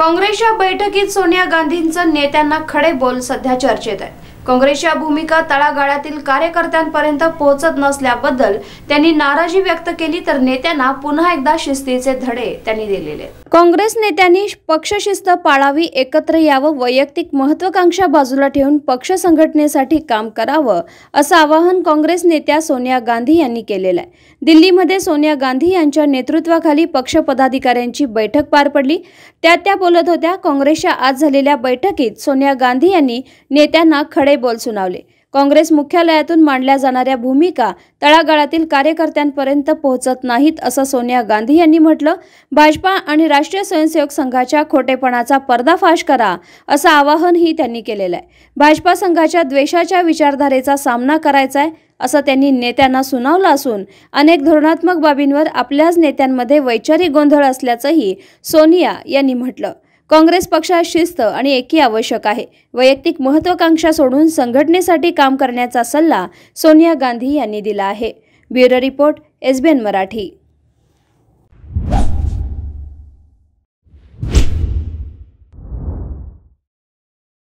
काँग्रेसच्या बैठकीत सोनिया गांधींचं नेत्यांना खडे बोल सध्या चर्चेत आहेत काँग्रेसच्या भूमिका तळागाळातील कार्यकर्त्यांपर्यंत पोहोचत नसल्याबद्दल त्यांनी नाराजी व्यक्त केली तर नेत्यांना पुन्हा एकदा शिस्तीचे धडे त्यांनी दिलेले काँग्रेस नेत्यांनी पक्षशिस्त पाळावी एकत्र यावं वैयक्तिक महत्वाकांक्षा बाजूला ठेवून पक्ष संघटनेसाठी काम करावं असं आवाहन काँग्रेस नेत्या सोनिया गांधी यांनी केलेलं आहे दिल्लीमध्ये सोनिया गांधी यांच्या नेतृत्वाखाली पक्ष पदाधिकाऱ्यांची बैठक पार पडली त्यात त्या बोलत होत्या काँग्रेसच्या आज झालेल्या बैठकीत सोनिया गांधी यांनी नेत्यांना खडे बोल सुनावले काँग्रेस मुख्यालयातून मांडल्या जाणाऱ्या भूमिका तळागाळातील कार्यकर्त्यांपर्यंत पोहोचत नाहीत असं सोनिया गांधी यांनी म्हटलं भाजपा आणि राष्ट्रीय स्वयंसेवक संघाच्या खोटेपणाचा पर्दाफाश करा असं आवाहनही त्यांनी केलेलं आहे भाजपा संघाच्या द्वेषाच्या विचारधारेचा सामना करायचा आहे असं त्यांनी नेत्यांना सुनावलं असून अनेक धोरणात्मक बाबींवर आपल्याच नेत्यांमध्ये वैचारिक गोंधळ असल्याचंही सोनिया यांनी म्हटलं काँग्रेस पक्षात शिस्त आणि एकी आवश्यक आहे वैयक्तिक महत्वाकांक्षा सोडून संघटनेसाठी काम करण्याचा सल्ला सोनिया गांधी यांनी दिला आहे ब्युरो रिपोर्ट एसबीएन मराठी